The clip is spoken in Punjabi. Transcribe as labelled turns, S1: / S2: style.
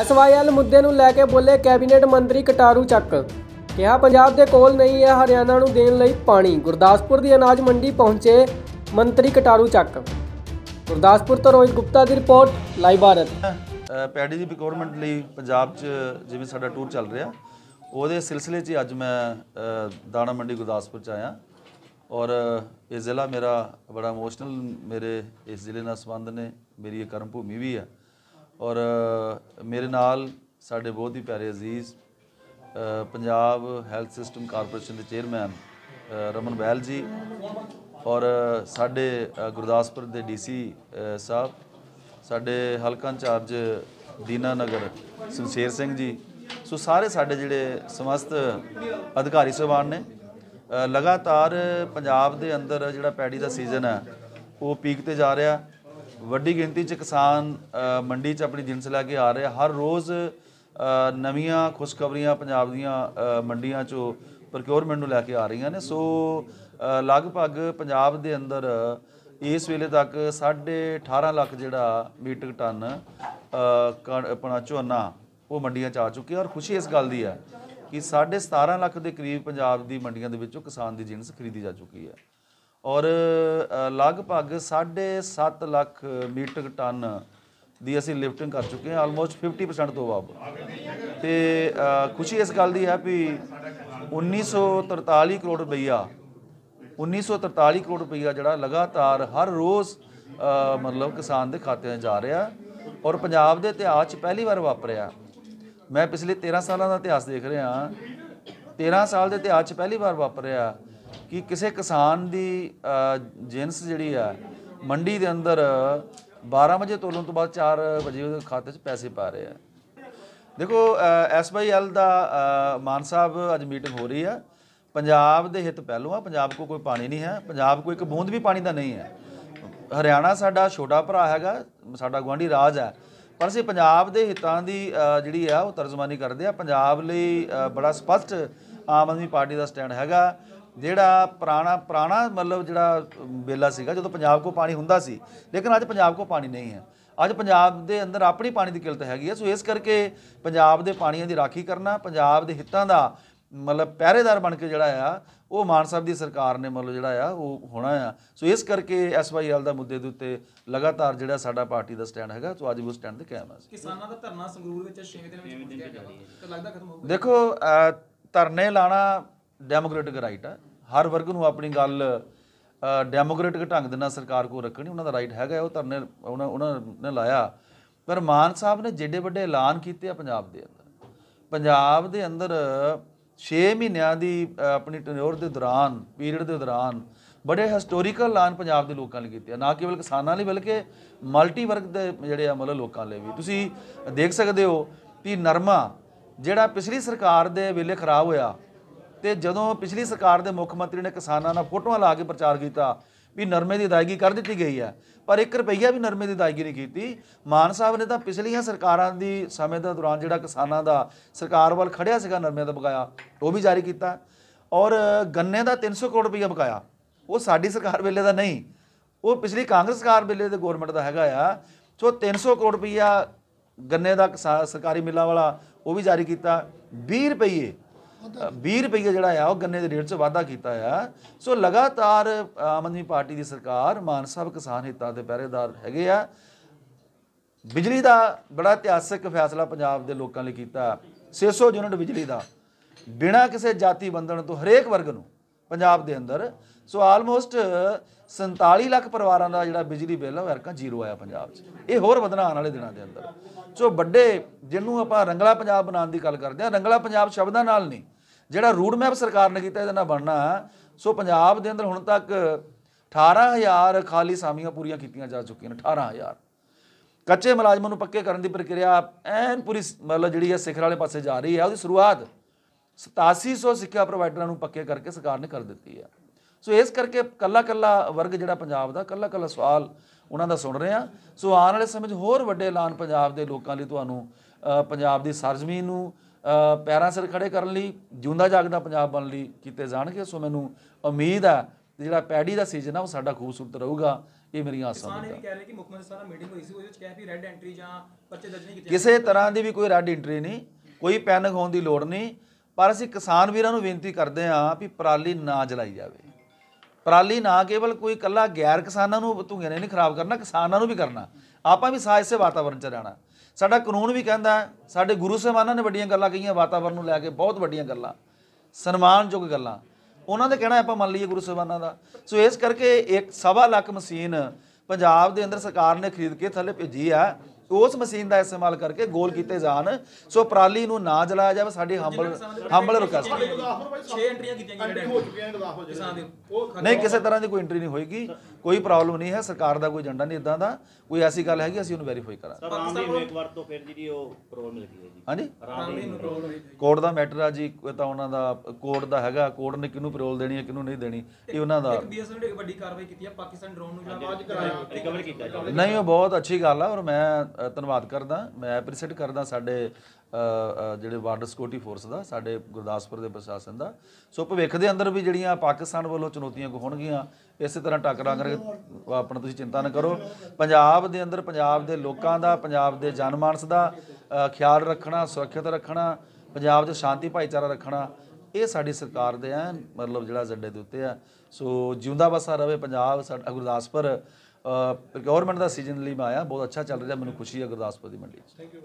S1: ਐਸਵਾਈਐਲ ਮੁੱਦੇ ਨੂੰ ਲੈ ਕੇ ਬੋਲੇ ਕੈਬਨਿਟ ਮੰਤਰੀ ਕਟਾਰੂ ਚੱਕ ਕਿਹਾ ਪੰਜਾਬ ਦੇ ਕੋਲ ਨਹੀਂ ਹੈ ਹਰਿਆਣਾ ਨੂੰ ਦੇਣ ਲਈ ਪਾਣੀ ਗੁਰਦਾਸਪੁਰ ਦੀ ਅਨਾਜ ਮੰਡੀ ਪਹੁੰਚੇ ਮੰਤਰੀ ਕਟਾਰੂ ਚੱਕ ਗੁਰਦਾਸਪੁਰ ਤੋਂ ਰੋਹਿਤ ਗੁਪਤਾ ਦੀ ਰਿਪੋਰਟ ਲਾਈਵ ਭਾਰਤ ਪੈਡੀ ਦੀ ਰਿਕੁਆਇਰਮੈਂਟ ਲਈ ਪੰਜਾਬ 'ਚ ਜਿਵੇਂ ਸਾਡਾ ਟੂਰ ਚੱਲ ਰਿਹਾ ਉਹਦੇ ਸਿਲਸਿਲੇ 'ਚ ਅੱਜ ਮੈਂ ਦਾਣਾ ਮੰਡੀ ਗੁਰਦਾਸਪੁਰ 'ਚ ਆਇਆ ਔਰ ਇਹ ਜ਼ਿਲ੍ਹਾ ਮੇਰਾ ਬੜਾ ਇਮੋਸ਼ਨਲ ਮੇਰੇ ਇਸ ਜ਼ਿਲ੍ਹੇ ਨਾਲ ਸੰਬੰਧ ਨੇ ਮੇਰੀ ਇਹ ਕਰਮ ਭੂਮੀ ਵੀ ਹੈ ਔਰ ਮੇਰੇ ਨਾਲ ਸਾਡੇ ਬਹੁਤ ਹੀ ਪਿਆਰੇ ਅਜ਼ੀਜ਼ ਪੰਜਾਬ ਹੈਲਥ ਸਿਸਟਮ ਕਾਰਪੋਰੇਸ਼ਨ ਦੇ ਚੇਅਰਮੈਨ ਰਮਨ ਬੈਲ ਜੀ ਔਰ ਸਾਡੇ ਗੁਰਦਾਸਪੁਰ ਦੇ ਡੀਸੀ ਸਾਹਿਬ ਸਾਡੇ ਹਲਕਾ ਇੰਚਾਰਜ ਦੀਨਾ ਨਗਰ ਸੰਸ਼ੇਰ ਸਿੰਘ ਜੀ ਸੋ ਸਾਰੇ ਸਾਡੇ ਜਿਹੜੇ ਸਮਸਤ ਅਧਿਕਾਰੀ ਸਵਾਨ ਨੇ ਲਗਾਤਾਰ ਪੰਜਾਬ ਦੇ ਅੰਦਰ ਜਿਹੜਾ ਪੈੜੀ ਦਾ ਸੀਜ਼ਨ ਹੈ ਉਹ ਪੀਕ ਤੇ ਜਾ ਰਿਹਾ ਵੱਡੀ ਗਿਣਤੀ 'ਚ ਕਿਸਾਨ ਮੰਡੀ 'ਚ ਆਪਣੀ ਜਿੰਸ ਲੈ ਕੇ ਆ ਰਹੇ ਹਰ ਰੋਜ਼ ਨਵੀਆਂ ਖੁਸ਼ਖਬਰੀਆਂ ਪੰਜਾਬ ਦੀਆਂ ਮੰਡੀਆਂ 'ਚੋਂ ਪ੍ਰੋਕਿਉਰਮੈਂਟ ਨੂੰ ਲੈ ਕੇ ਆ ਰਹੀਆਂ ਨੇ ਸੋ ਲਗਭਗ ਪੰਜਾਬ ਦੇ ਅੰਦਰ ਇਸ ਵੇਲੇ ਤੱਕ 18.5 ਲੱਖ ਜਿਹੜਾ ਮੀਟਰ ਟਨ ਆਪਣਾ ਝੋਨਾ ਉਹ ਮੰਡੀਆਂ 'ਚ ਆ ਚੁੱਕੀ ਔਰ ਖੁਸ਼ੀ ਇਸ ਗੱਲ ਦੀ ਹੈ ਕਿ 17.5 ਲੱਖ ਦੇ ਕਰੀਬ ਪੰਜਾਬ ਦੀ ਮੰਡੀਆਂ ਦੇ ਵਿੱਚੋਂ ਕਿਸਾਨ ਦੀ ਜਿੰਸ ਖਰੀਦੀ ਜਾ ਚੁੱਕੀ ਹੈ ਔਰ ਲਗਭਗ 7.5 ਲੱਖ ਮੀਟਰ ਟਨ ਦੀ ਅਸੀਂ ਲਿਫਟਿੰਗ ਕਰ ਚੁੱਕੇ ਹਾਂ ਆਲਮੋਸਟ 50% ਤੋਂ ਵੱਧ ਤੇ ਖੁਸ਼ੀ ਇਸ ਗੱਲ ਦੀ ਹੈ ਵੀ 1943 ਕਰੋੜ ਰੁਪਈਆ 1943 ਕਰੋੜ ਰੁਪਈਆ ਜਿਹੜਾ ਲਗਾਤਾਰ ਹਰ ਰੋਜ਼ ਮਤਲਬ ਕਿਸਾਨ ਦੇ ਖਾਤੇ 'ਚ ਜਾ ਰਿਹਾ ਔਰ ਪੰਜਾਬ ਦੇ ਇਤਿਹਾਸ 'ਚ ਪਹਿਲੀ ਵਾਰ ਵਾਪਰਿਆ ਮੈਂ ਪਿਛਲੇ 13 ਸਾਲਾਂ ਦਾ ਇਤਿਹਾਸ ਦੇਖ ਰਿਹਾ 13 ਸਾਲ ਦੇ ਇਤਿਹਾਸ 'ਚ ਪਹਿਲੀ ਵਾਰ ਵਾਪਰਿਆ ਕਿ ਕਿਸੇ ਕਿਸਾਨ ਦੀ ਜਿੰਸ ਜਿਹੜੀ ਆ ਮੰਡੀ ਦੇ ਅੰਦਰ 12 ਵਜੇ ਤੋਲਣ ਤੋਂ ਬਾਅਦ 4 ਵਜੇ ਉਹਦੇ ਖਾਤੇ 'ਚ ਪੈਸੇ ਪਾ ਰਹੇ ਆ ਦੇਖੋ ਐਸਬੀਐਲ ਦਾ ਮਾਨ ਸਾਹਿਬ ਅੱਜ ਮੀਟਿੰਗ ਹੋ ਰਹੀ ਆ ਪੰਜਾਬ ਦੇ ਹਿੱਤ ਪਹਿਲੂ ਆ ਪੰਜਾਬ ਕੋ ਕੋਈ ਪਾਣੀ ਨਹੀਂ ਹੈ ਪੰਜਾਬ ਕੋ ਇੱਕ ਬੂੰਦ ਵੀ ਪਾਣੀ ਦਾ ਨਹੀਂ ਹੈ ਹਰਿਆਣਾ ਸਾਡਾ ਛੋਟਾ ਭਰਾ ਹੈਗਾ ਸਾਡਾ ਗਵਾਂਢੀ ਰਾਜ ਹੈ ਪਰ ਅਸੀਂ ਪੰਜਾਬ ਦੇ ਹਿੱਤਾਂ ਦੀ ਜਿਹੜੀ ਆ ਉਹ ਤਰਜਮਾਨੀ ਕਰਦੇ ਆ ਪੰਜਾਬ ਲਈ ਬੜਾ ਸਪਸ਼ਟ ਆਮ ਆਦਮੀ ਪਾਰਟੀ ਦਾ ਸਟੈਂਡ ਹੈਗਾ ਜਿਹੜਾ ਪੁਰਾਣਾ ਪੁਰਾਣਾ ਮਤਲਬ ਜਿਹੜਾ ਬੇਲਾ ਸੀਗਾ ਜਦੋਂ ਪੰਜਾਬ ਕੋ ਪਾਣੀ ਹੁੰਦਾ ਸੀ ਲੇਕਿਨ ਅੱਜ ਪੰਜਾਬ ਕੋ ਪਾਣੀ ਨਹੀਂ ਹੈ ਅੱਜ ਪੰਜਾਬ ਦੇ ਅੰਦਰ ਆਪਣੀ ਪਾਣੀ ਦੀ ਕਿਲਤ ਹੈਗੀ ਹੈ ਸੋ ਇਸ ਕਰਕੇ ਪੰਜਾਬ ਦੇ ਪਾਣੀਆਂ ਦੀ ਰਾਖੀ ਕਰਨਾ ਪੰਜਾਬ ਦੇ ਹਿੱਤਾਂ ਦਾ ਮਤਲਬ ਪਹਿਰੇਦਾਰ ਬਣ ਕੇ ਜਿਹੜਾ ਆ ਉਹ ਮਾਨ ਸਾਹਿਬ ਦੀ ਸਰਕਾਰ ਨੇ ਮਤਲਬ ਜਿਹੜਾ ਆ ਉਹ ਹੋਣਾ ਆ ਸੋ ਇਸ ਕਰਕੇ ਐਸਵਾਈਐਲ ਦਾ ਮੁੱਦੇ ਦੇ ਉੱਤੇ ਲਗਾਤਾਰ ਜਿਹੜਾ ਸਾਡਾ ਪਾਰਟੀ ਦਾ ਸਟੈਂਡ ਹੈਗਾ ਸੋ ਅੱਜ ਵੀ ਸਟੈਂਡ ਤੇ ਕਾਇਮ ਆ ਕਿਸਾਨਾਂ ਦਾ ਧਰਨਾ ਸੰਗਰੂਰ ਵਿੱਚ 6 ਦਿਨ ਵਿੱਚ ਹੋ ਗਿਆ ਲੱਗਦਾ ਖਤਮ ਹੋ ਗਿਆ ਦੇਖੋ ਧਰਨੇ ਲਾਣਾ ਡੈਮੋਕ੍ਰੈਟਿਕ ਰਾਈਟ ਹੈ ਹਰ ਵਰਗ ਨੂੰ ਆਪਣੀ ਗੱਲ ਡੈਮੋਕ੍ਰੈਟਿਕ ਢੰਗ ਦੇ ਨਾਲ ਸਰਕਾਰ ਕੋ ਰੱਖਣੀ ਉਹਨਾਂ ਦਾ ਰਾਈਟ ਹੈਗਾ ਉਹ ਧਰਨੇ ਉਹਨਾਂ ਉਹਨਾਂ ਨੇ ਲਾਇਆ ਪਰ ਮਾਨ ਸਾਹਿਬ ਨੇ ਜਿਹੜੇ ਵੱਡੇ ਐਲਾਨ ਕੀਤੇ ਆ ਪੰਜਾਬ ਦੇ ਅੰਦਰ ਪੰਜਾਬ ਦੇ ਅੰਦਰ 6 ਮਹੀਨਿਆਂ ਦੀ ਆਪਣੀ ਟੈਨਿਓਰ ਦੇ ਦੌਰਾਨ ਪੀਰੀਅਡ ਦੇ ਦੌਰਾਨ ਬੜੇ ਹਿਸਟੋਰੀਕਲ ਐਲਾਨ ਪੰਜਾਬ ਦੇ ਲੋਕਾਂ ਲਈ ਕੀਤੇ ਆ ਨਾ ਕੇਵਲ ਕਿਸਾਨਾਂ ਲਈ ਬਲਕਿ ਮਲਟੀ ਵਰਗ ਦੇ ਜਿਹੜੇ ਆ ਮਤਲਬ ਲੋਕਾਂ ਲਈ ਵੀ ਤੁਸੀਂ ਦੇਖ ਸਕਦੇ ਹੋ ਕਿ ਨਰਮਾ ਜਿਹੜਾ ਪਿਛਲੀ ਸਰਕਾਰ ਦੇ ਵੇਲੇ ਖਰਾਬ ਹੋਇਆ ਤੇ ਜਦੋਂ ਪਿਛਲੀ ਸਰਕਾਰ ਦੇ ਮੁੱਖ ਮੰਤਰੀ ਨੇ ਕਿਸਾਨਾਂ ਨਾਲ ਫੋਟੋਆਂ ਲਾ ਕੇ ਪ੍ਰਚਾਰ ਕੀਤਾ ਵੀ ਨਰਮੇ ਦੀ ਅਦਾਇਗੀ ਕਰ ਦਿੱਤੀ ਗਈ ਹੈ ਪਰ 1 ਰੁਪਈਆ ਵੀ ਨਰਮੇ ਦੀ ਅਦਾਇਗੀ ਨਹੀਂ ਕੀਤੀ ਮਾਨ ਸਾਹਿਬ ਨੇ ਤਾਂ ਪਿਛਲੀਆਂ ਸਰਕਾਰਾਂ ਦੀ ਸਮੇਂ ਦਾ ਦੌਰਾਨ ਜਿਹੜਾ ਕਿਸਾਨਾਂ ਦਾ ਸਰਕਾਰ ਵੱਲ ਖੜਿਆ ਸੀਗਾ ਨਰਮੇ ਦਾ ਬਕਾਇਆ ਉਹ ਵੀ ਜਾਰੀ ਕੀਤਾ ਔਰ ਗੰਨੇ ਦਾ 300 ਕਰੋੜ ਰੁਪਈਆ ਬਕਾਇਆ ਉਹ ਸਾਡੀ ਸਰਕਾਰ ਵੇਲੇ ਦਾ ਨਹੀਂ ਉਹ ਪਿਛਲੀ ਕਾਂਗਰਸ ਸਰਕਾਰ ਵੇਲੇ ਦੇ ਗਵਰਨਮੈਂਟ ਦਾ ਹੈਗਾ ਆ ਸੋ 300 ਕਰੋੜ ਰੁਪਈਆ ਗੰਨੇ ਦਾ ਸਰਕਾਰੀ ਮਿਲਾਂ ਵਾਲਾ ਉਹ ਵੀ ਜਾਰੀ ਕੀਤਾ 20 ਰੁਪਏ 20 ਰੁਪਏ ਜਿਹੜਾ ਆ ਉਹ ਗੰਨੇ ਦੇ ਰੇਟ 'ਚ ਵਾਧਾ ਕੀਤਾ ਆ ਸੋ ਲਗਾਤਾਰ ਆਮ ਆਦਮੀ ਪਾਰਟੀ ਦੀ ਸਰਕਾਰ ਮਾਨ ਸਾਹਿਬ ਕਿਸਾਨ ਹਿੱਤਾਂ ਦੇ ਪਹਿਰੇਦਾਰ ਹੈਗੇ ਆ ਬਿਜਲੀ ਦਾ ਬੜਾ ਇਤਿਹਾਸਕ ਫੈਸਲਾ ਪੰਜਾਬ ਦੇ ਲੋਕਾਂ ਲਈ ਕੀਤਾ 600 ਯੂਨਿਟ ਬਿਜਲੀ ਦਾ ਬਿਨਾਂ ਕਿਸੇ ਜਾਤੀ ਬੰਧਨ ਤੋਂ ਹਰੇਕ ਵਰਗ ਨੂੰ ਪੰਜਾਬ ਦੇ ਅੰਦਰ ਸੋ ਆਲਮੋਸਟ 47 ਲੱਖ ਪਰਿਵਾਰਾਂ ਦਾ ਜਿਹੜਾ ਬਿਜਲੀ ਬਿੱਲ ਹੈ ਵਰਕਾ ਜ਼ੀਰੋ ਆਇਆ ਪੰਜਾਬ 'ਚ ਇਹ ਹੋਰ ਵਧਣ ਆਉਣ ਵਾਲੇ ਦਿਨਾਂ ਦੇ ਅੰਦਰ ਸੋ ਵੱਡੇ ਜਿਹਨੂੰ ਆਪਾਂ ਰੰਗਲਾ ਪੰਜਾਬ ਬਣਾਉਣ ਦੀ ਗੱਲ ਕਰਦੇ ਆ ਰੰਗਲਾ ਪੰਜਾਬ ਸ਼ਬਦਾਂ ਨਾਲ ਨਹੀਂ ਜਿਹੜਾ ਰੂਟ ਮੈਪ ਸਰਕਾਰ ਨੇ ਕੀਤਾ ਇਹਦੇ ਨਾਲ ਬਣਨਾ ਸੋ ਪੰਜਾਬ ਦੇ ਅੰਦਰ ਹੁਣ ਤੱਕ 18000 ਖਾਲੀ ਸਾਮੀਆਂ ਪੂਰੀਆਂ ਕੀਤੀਆਂ ਜਾ ਚੁੱਕੀਆਂ ਨੇ 18000 ਕੱਚੇ ਮੁਲਾਜ਼ਮਾਂ ਨੂੰ ਪੱਕੇ ਕਰਨ ਦੀ ਪ੍ਰਕਿਰਿਆ ਐਨ ਪੂਰੀ ਮਤਲਬ ਜਿਹੜੀ ਹੈ ਸਿਖਰ ਵਾਲੇ ਪਾਸੇ ਜਾ ਰਹੀ ਹੈ ਉਹਦੀ ਸ਼ੁਰੂਆਤ 8700 ਸਿੱਖਿਆ ਪ੍ਰੋਵਾਈਡਰਾਂ ਨੂੰ ਪੱਕੇ ਕਰਕੇ ਸਰਕਾਰ ਨੇ ਕਰ ਦਿੱਤੀ ਹੈ ਸੋ ਇਸ ਕਰਕੇ ਕੱਲਾ ਕੱਲਾ ਵਰਗ ਜਿਹੜਾ ਪੰਜਾਬ ਦਾ ਕੱਲਾ ਕੱਲਾ ਸਵਾਲ ਉਹਨਾਂ ਦਾ ਸੁਣ ਰਹੇ ਆ ਸੋ ਆਉਣ ਵਾਲੇ ਸਮੇਂ 'ਚ ਹੋਰ ਵੱਡੇ ਐਲਾਨ ਪੰਜਾਬ ਦੇ ਲੋਕਾਂ ਲਈ ਤੁਹਾਨੂੰ ਪੰਜਾਬ ਦੀ ਸਰਜ਼ਮੀਨ ਨੂੰ ਪੈਰਾਂ ਸਿਰ ਖੜੇ ਕਰਨ ਲਈ ਜਿਉਂਦਾ ਜਾਗਦਾ ਪੰਜਾਬ ਬਣ ਲਈ ਕੀਤੇ ਜਾਣਗੇ ਸੋ ਮੈਨੂੰ ਉਮੀਦ ਆ ਜਿਹੜਾ ਪੈੜੀ ਦਾ ਸੀਜ਼ਨ ਆ ਉਹ ਸਾਡਾ ਖੂਬਸੂਰਤ ਰਹੂਗਾ ਇਹ ਮੇਰੀ ਆਸਾਂ ਹਨ ਕਿਸਾਨ ਕਹਿ ਰਹੇ ਕਿ ਮੁੱਖ ਮੰਤਰੀ ਸਾਰਾ ਮੀਟਿੰਗ ਹੋਈ ਸੀ ਉਹ ਵਿੱਚ ਕਹਿ ਵੀ ਰੈੱਡ ਐਂਟਰੀ ਜਾਂ ਪਰਚੇ ਦਰਜ ਨਹੀਂ ਕੀਤੇ ਕਿਸੇ ਤਰ੍ਹਾਂ ਦੀ ਵੀ ਕੋਈ ਰੈੱਡ ਐਂਟਰੀ ਨਹੀਂ ਕੋਈ ਪੈਨਿਕ ਹੋਣ ਦੀ ਲੋੜ ਨਹੀਂ ਪਰ ਅਸੀਂ ਕਿਸਾਨ ਵੀਰਾਂ ਨੂੰ ਬੇਨਤੀ ਕਰਦੇ ਆਂ ਵੀ ਪਰਾਲੀ ਨਾ ਜਲਾਈ ਜਾਵੇ ਪਰਾਲੀ ਨਾ ਕੇਵਲ ਕੋਈ ਕੱਲਾ ਗੈਰ ਕਿਸਾਨਾਂ ਨੂੰ ਧੂਏ ਨੇ ਨਹੀਂ ਖਰਾਬ ਕਰਨਾ ਕਿਸਾਨਾਂ ਨੂੰ ਵੀ ਕਰਨਾ ਆਪਾਂ ਵੀ ਸਾਇ ਸੇ ਵਾਤਾਵਰਣ ਚ ਰਹਿਣਾ ਸਾਡਾ ਕਾਨੂੰਨ ਵੀ ਕਹਿੰਦਾ ਸਾਡੇ ਗੁਰੂ ਸਾਹਿਬਾਨਾਂ ਨੇ ਵੱਡੀਆਂ ਗੱਲਾਂ ਕਹੀਆਂ ਵਾਤਾਵਰਣ ਨੂੰ ਲੈ ਕੇ ਬਹੁਤ ਵੱਡੀਆਂ ਗੱਲਾਂ ਸਨਮਾਨਯੋਗ ਗੱਲਾਂ ਉਹਨਾਂ ਦੇ ਕਹਿਣਾ ਆਪਾਂ ਮੰਨ ਲਈਏ ਗੁਰੂ ਸਾਹਿਬਾਨਾਂ ਦਾ ਸੋ ਇਸ ਕਰਕੇ ਇੱਕ ਸਵਾ ਲੱਖ ਮਸ਼ੀਨ ਪੰਜਾਬ ਦੇ ਅੰਦਰ ਸਰਕਾਰ ਨੇ ਖਰੀਦ ਕੇ ਥੱਲੇ ਭੇਜੀ ਆ ਉਸ ਮਸ਼ੀਨ ਦਾ ਇਸਤੇਮਾਲ ਕਰਕੇ ਗੋਲ ਕੀਤੇ ਜਾਣ ਸੋ ਪ੍ਰਾਲੀ ਨੂੰ ਨਾ ਜਲਾਇਆ ਜਾਵੇ ਸਾਡੀ ਹੰਬਲ ਹੰਬਲ ਰਿਕਵੈਸਟ ਹੈ ਨਹੀਂ ਕਿਸੇ ਤਰ੍ਹਾਂ ਦੀ ਕੋਈ ਐਂਟਰੀ ਨਹੀਂ ਹੋਏਗੀ ਕੋਈ ਪ੍ਰੋਬਲਮ ਨਹੀਂ ਹੈ ਸਰਕਾਰ ਦਾ ਕੋਈ ਏਜੰਡਾ ਨਹੀਂ ਇਦਾਂ ਦਾ ਕੋਈ ਐਸੀ ਗੱਲ ਹੈਗੀ ਅਸੀਂ ਉਹਨੂੰ ਵੈਰੀਫਾਈ ਕਰਾਂਗੇ ਸਰਕਾਰ ਨੇ ਇੱਕ ਵਾਰ ਤੋਂ ਫਿਰ ਜਿਹੜੀ ਉਹ ਪ੍ਰੋਬਲਮ ਲੱਗੀ ਹੈ ਜੀ ਹਾਂਜੀ ਕੋਰਟ ਦਾ ਮੈਟਰ ਆ ਜੀ ਤਾਂ ਉਹਨਾਂ ਦਾ ਕੋਰਟ ਦਾ ਹੈਗਾ ਕੋਰਟ ਨੇ ਕਿਹਨੂੰ ਪ੍ਰੋਲ ਦੇਣੀ ਹੈ ਕਿਹਨੂੰ ਨਹੀਂ ਦੇਣੀ ਇਹ ਉਹਨਾਂ ਦਾ ਇੱਕ ਨੇ ਇੱਕ ਵੱਡੀ ਕਾਰਵਾਈ ਕੀਤੀ ਹੈ ਪਾਕਿਸਤਾਨ ਡਰੋਨ ਨੂੰ ਜਿਹੜਾ ਰਿਕਵਰ ਕੀਤਾ ਨਹੀਂ ਉਹ ਬਹੁਤ ਅੱਛੀ ਗੱਲ ਆ ਔਰ ਮੈਂ ਧੰਨਵਾਦ ਕਰਦਾ ਮੈਂ ਐਪਰੀਸ਼ੀਏਟ ਕਰਦਾ ਸਾਡੇ ਜਿਹੜੇ ਬਾਰਡਰ ਸਕਿਉਰਟੀ ਫੋਰਸ ਦਾ ਸਾਡੇ ਗੁਰਦਾਸਪੁਰ ਦੇ ਪ੍ਰਸ਼ਾਸਨ ਦਾ ਸੋ ਭਵਿੱਖ ਦੇ ਅੰਦਰ ਵੀ ਜਿਹੜੀਆਂ ਪਾਕਿਸਤਾਨ ਵੱਲੋਂ ਚੁਣੌਤੀਆਂ ਕੋ ਹੋਣਗੀਆਂ ਇਸੇ ਤਰ੍ਹਾਂ ਟੱਕਰਾਂ ਕਰਕੇ ਆਪਣਾ ਤੁਸੀਂ ਚਿੰਤਾ ਨਾ ਕਰੋ ਪੰਜਾਬ ਦੇ ਅੰਦਰ ਪੰਜਾਬ ਦੇ ਲੋਕਾਂ ਦਾ ਪੰਜਾਬ ਦੇ ਜਨਮਾਨਸ ਦਾ ਖਿਆਲ ਰੱਖਣਾ ਸੁਰੱਖਿਅਤ ਰੱਖਣਾ ਪੰਜਾਬ 'ਚ ਸ਼ਾਂਤੀ ਭਾਈਚਾਰਾ ਰੱਖਣਾ ਇਹ ਸਾਡੀ ਸਰਕਾਰ ਦੇ ਆ ਮਤਲਬ ਜਿਹੜਾ ਜ਼ੱਡੇ ਦੇ ਉੱਤੇ ਆ ਸੋ ਜਿਉਂਦਾ ਬਸਾ ਰਵੇ ਪੰਜਾਬ ਸਾਡਾ ਗੁਰਦਾਸਪੁਰ ਪ੍ਰੋਕਿਉਰਮੈਂਟ ਦਾ ਸੀਜ਼ਨ ਲਈ ਮੈਂ ਆਇਆ ਬਹੁਤ ਅੱਛਾ ਚੱਲ ਰਿਹਾ ਮੈਨੂੰ ਖੁਸ਼ੀ ਹੈ ਗੁਰਦਾਸਪੁਰ ਦੀ ਮੰਡੀ 'ਚ